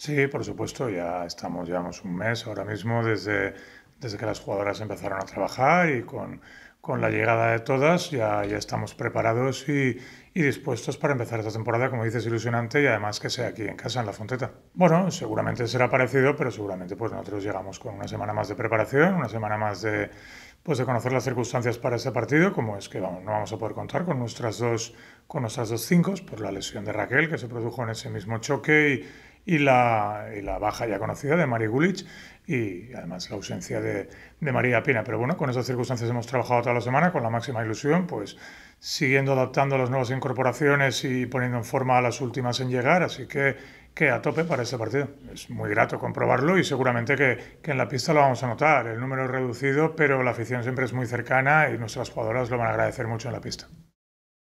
Sí, por supuesto, ya estamos, llevamos un mes ahora mismo desde, desde que las jugadoras empezaron a trabajar y con, con la llegada de todas ya, ya estamos preparados y, y, dispuestos para empezar esta temporada, como dices, ilusionante y además que sea aquí en casa, en la Fonteta. Bueno, seguramente será parecido, pero seguramente pues nosotros llegamos con una semana más de preparación, una semana más de, pues, de conocer las circunstancias para este partido, como es que vamos, no vamos a poder contar con nuestras dos, con nuestras dos cinco por la lesión de Raquel que se produjo en ese mismo choque y y la, baja ya conocida de Mari Gulich y además la ausencia de, María Pina. Pero bueno, con esas circunstancias hemos trabajado toda la semana con la máxima ilusión, pues siguiendo adaptando las nuevas incorporaciones y poniendo en forma a las últimas en llegar, así que, que a tope para este partido. Es muy grato comprobarlo y seguramente que, que en la pista lo vamos a notar. El número es reducido, pero la afición siempre es muy cercana y nuestras jugadoras lo van a agradecer mucho en la pista.